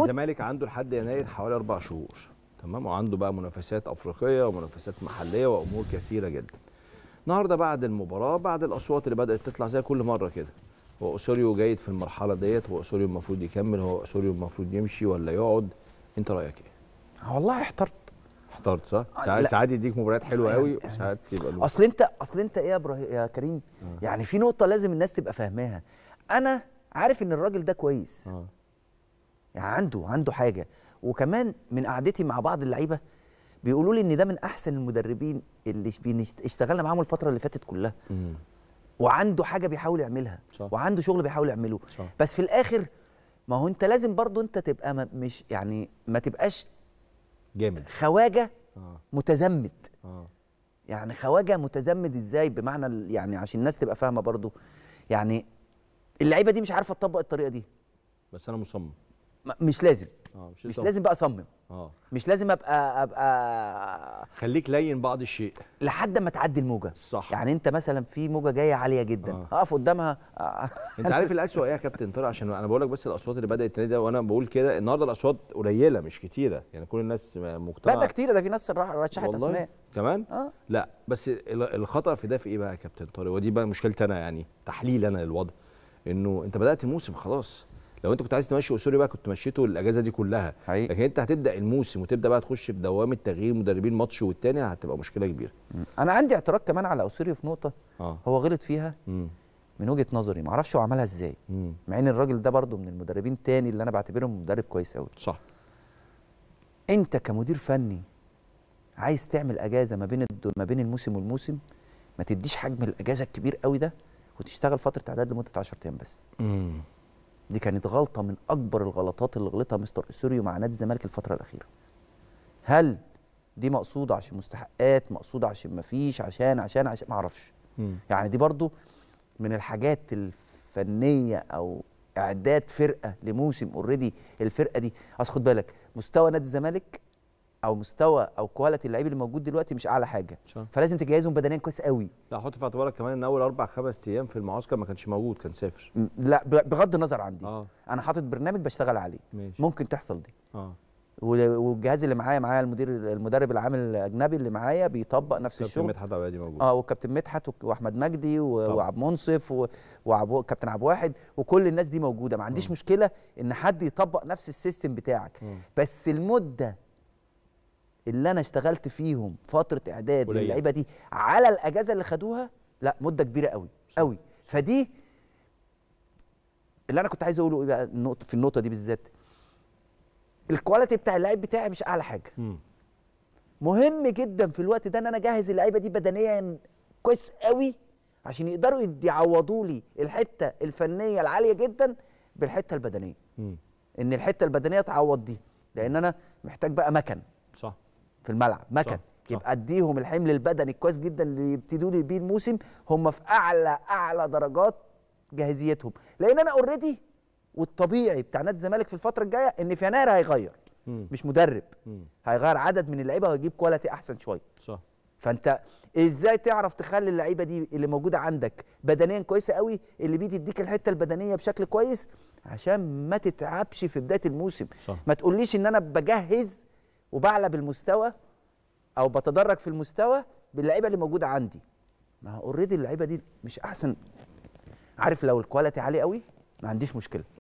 الزمالك عنده لحد يناير حوالي اربع شهور تمام وعنده بقى منافسات افريقيه ومنافسات محليه وامور كثيره جدا. النهارده بعد المباراه بعد الاصوات اللي بدات تطلع زي كل مره كده هو اسوريو جيد في المرحله ديت هو اسوريو المفروض يكمل هو اسوريو المفروض يمشي ولا يقعد انت رايك ايه؟ والله احترت احترت صح؟ آه، ساعات ساعات يديك مباريات حلوه آه، قوي يعني وساعات يبقى اصل انت اصل انت ايه يا ابراهيم يا كريم؟ آه. يعني في نقطه لازم الناس تبقى فاهماها انا عارف ان الراجل ده كويس آه. يعني عنده عنده حاجه وكمان من قعدتي مع بعض اللعيبه بيقولوا لي ان ده من احسن المدربين اللي اشتغلنا معاهم الفتره اللي فاتت كلها وعنده حاجه بيحاول يعملها صح. وعنده شغل بيحاول يعمله صح. بس في الاخر ما هو انت لازم برضو انت تبقى ما مش يعني ما تبقاش جامد خواجه متزمد آه. متزمت آه. يعني خواجه متزمد ازاي بمعنى يعني عشان الناس تبقى فاهمه برضو يعني اللعيبه دي مش عارفه تطبق الطريقه دي بس انا مصمم مش لازم آه، مش, مش لازم بقى اصمم آه. مش لازم ابقى ابقى خليك لين بعض الشيء لحد ما تعدي الموجه صح يعني انت مثلا في موجه جايه عاليه جدا آه. اقف قدامها آه. انت عارف الاسوء ايه يا كابتن طارق عشان انا بقول لك بس الاصوات اللي بدات تنادي وانا بقول كده النهارده الاصوات قليله مش كتيره يعني كل الناس مقتنعه لا ده كتيره ده في ناس رشحت اسماء كمان آه. لا بس الخطا في ده في ايه بقى يا كابتن طارق ودي بقى مشكلتي انا يعني تحليل انا للوضع انه انت بدات الموسم خلاص لو انت كنت عايز تمشي اسوري بقى كنت مشيته الاجازه دي كلها حقيقي. لكن انت هتبدا الموسم وتبدا بقى تخش في دوامه تغيير مدربين ماتش والتاني هتبقى مشكله كبيره انا عندي اعتراض كمان على اسوري في نقطه آه. هو غلط فيها م. من وجهه نظري ما اعرفش هو عملها ازاي مع ان الراجل ده برده من المدربين تاني اللي انا بعتبرهم مدرب كويس قوي صح انت كمدير فني عايز تعمل اجازه ما بين ما بين الموسم والموسم ما تديش حجم الاجازه الكبير قوي ده وتشتغل فتره اعداد لمده 10 ايام بس مم. دي كانت غلطه من اكبر الغلطات اللي غلطها مستر اسوريو مع نادي الزمالك الفتره الاخيره هل دي مقصوده عشان مستحقات مقصوده عشان ما فيش عشان عشان عشان ما اعرفش يعني دي برضو من الحاجات الفنيه او اعداد فرقه لموسم اوريدي الفرقه دي اصل خد بالك مستوى نادي الزمالك او مستوى او كواليتي اللعيب اللي موجود دلوقتي مش اعلى حاجه شا. فلازم تجهزهم بدنيا كويس قوي لا حط في اعتبارك كمان ان اول اربع خمس ايام في المعسكر ما كانش موجود كان سافر لا بغض النظر عندي آه. انا حاطط برنامج بشتغل عليه ماشي. ممكن تحصل دي آه. والجهاز اللي معايا معايا المدير المدرب العام الاجنبي اللي معايا بيطبق نفس الشغل كابتن مدحت عبادي موجود اه وكابتن مدحت واحمد مجدي وعبد منصف وكابتن عبد واحد وكل الناس دي موجوده ما عنديش م. آه. مشكله ان حد يطبق نفس السيستم بتاعك م. آه. بس المده اللي انا اشتغلت فيهم فتره اعداد اللعيبه دي على الاجازه اللي خدوها لا مده كبيره قوي قوي فدي اللي انا كنت عايز اقوله ايه بقى في النقطه دي بالذات الكواليتي بتاع اللعيب بتاعي مش اعلى حاجه م. مهم جدا في الوقت ده ان انا اجهز اللعيبه دي بدنيا كويس قوي عشان يقدروا يعوضوا لي الحته الفنيه العاليه جدا بالحته البدنيه م. ان الحته البدنيه تعوض دي لان انا محتاج بقى مكن صح في الملعب مكن يبقى اديهم الحمل البدني الكويس جدا اللي يبتدوا لي بيه الموسم هم في اعلى اعلى درجات جاهزيتهم لان انا اوريدي والطبيعي بتاع نادي الزمالك في الفتره الجايه ان في يناير هيغير مم. مش مدرب مم. هيغير عدد من اللعيبه ويجيب كواليتي احسن شويه صح فانت ازاي تعرف تخلي اللعيبه دي اللي موجوده عندك بدنيا كويسه قوي اللي بيدي يديك الحته البدنيه بشكل كويس عشان ما تتعبش في بدايه الموسم صح. ما تقوليش ان انا بجهز وبعلى بالمستوى او بتدرج في المستوى باللعيبه اللي موجوده عندي ما اوريدي اللعيبه دي مش احسن عارف لو الكواليتي عالي قوي ما عنديش مشكله